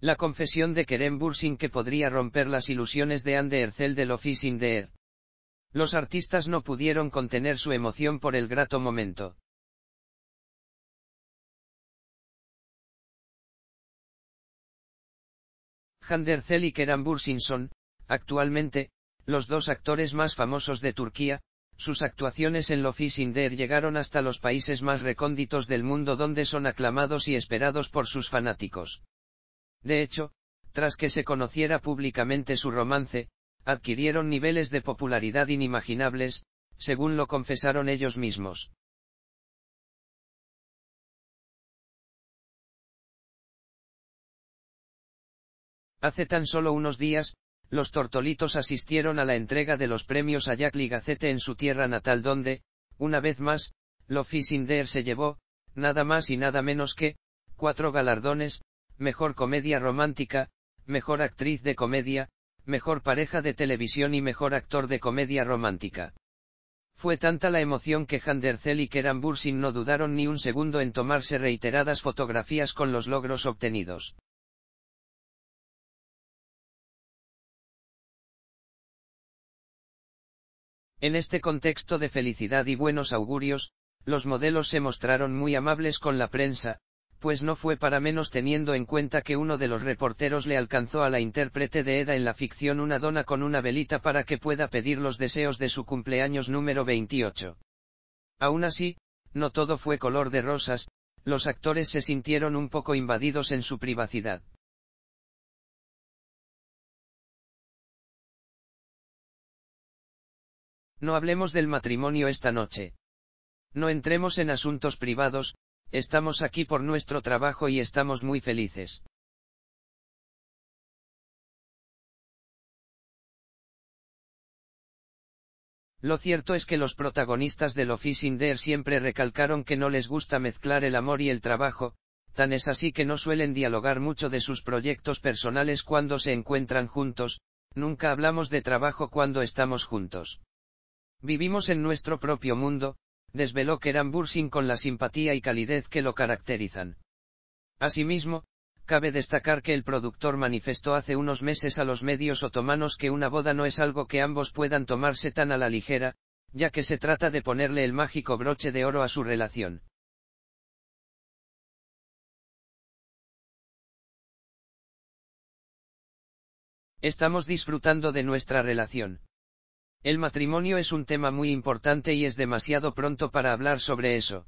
La confesión de Kerem Bursin que podría romper las ilusiones de Anne Ercel del Office in Los artistas no pudieron contener su emoción por el grato momento. Handerzel y Kerem Bursin son, actualmente, los dos actores más famosos de Turquía, sus actuaciones en Lo Air llegaron hasta los países más recónditos del mundo donde son aclamados y esperados por sus fanáticos. De hecho, tras que se conociera públicamente su romance, adquirieron niveles de popularidad inimaginables, según lo confesaron ellos mismos. Hace tan solo unos días, los tortolitos asistieron a la entrega de los premios a Jack Ligacete en su tierra natal donde, una vez más, Lo Sinder se llevó, nada más y nada menos que, cuatro galardones, Mejor comedia romántica, mejor actriz de comedia, mejor pareja de televisión y mejor actor de comedia romántica. Fue tanta la emoción que Handercel y Keran no dudaron ni un segundo en tomarse reiteradas fotografías con los logros obtenidos. En este contexto de felicidad y buenos augurios, los modelos se mostraron muy amables con la prensa, pues no fue para menos teniendo en cuenta que uno de los reporteros le alcanzó a la intérprete de Eda en la ficción una dona con una velita para que pueda pedir los deseos de su cumpleaños número 28. Aún así, no todo fue color de rosas, los actores se sintieron un poco invadidos en su privacidad. No hablemos del matrimonio esta noche. No entremos en asuntos privados, Estamos aquí por nuestro trabajo y estamos muy felices. Lo cierto es que los protagonistas del Office in siempre recalcaron que no les gusta mezclar el amor y el trabajo, tan es así que no suelen dialogar mucho de sus proyectos personales cuando se encuentran juntos, nunca hablamos de trabajo cuando estamos juntos. Vivimos en nuestro propio mundo, desveló que eran Bursin con la simpatía y calidez que lo caracterizan. Asimismo, cabe destacar que el productor manifestó hace unos meses a los medios otomanos que una boda no es algo que ambos puedan tomarse tan a la ligera, ya que se trata de ponerle el mágico broche de oro a su relación. Estamos disfrutando de nuestra relación. El matrimonio es un tema muy importante y es demasiado pronto para hablar sobre eso.